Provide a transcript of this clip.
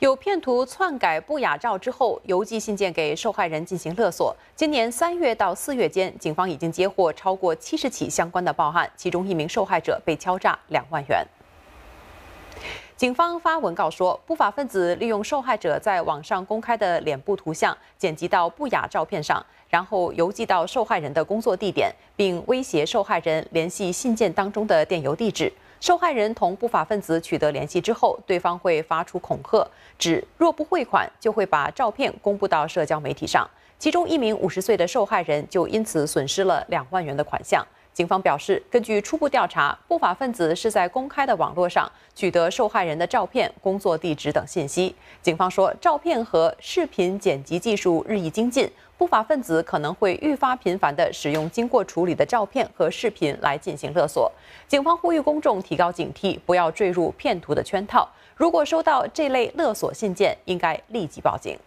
有骗徒篡改不雅照之后，邮寄信件给受害人进行勒索。今年三月到四月间，警方已经接获超过七十起相关的报案，其中一名受害者被敲诈两万元。警方发文告说，不法分子利用受害者在网上公开的脸部图像，剪辑到不雅照片上，然后邮寄到受害人的工作地点，并威胁受害人联系信件当中的电邮地址。受害人同不法分子取得联系之后，对方会发出恐吓，指若不汇款，就会把照片公布到社交媒体上。其中一名五十岁的受害人就因此损失了两万元的款项。警方表示，根据初步调查，不法分子是在公开的网络上取得受害人的照片、工作地址等信息。警方说，照片和视频剪辑技术日益精进，不法分子可能会愈发频繁地使用经过处理的照片和视频来进行勒索。警方呼吁公众提高警惕，不要坠入骗徒的圈套。如果收到这类勒索信件，应该立即报警。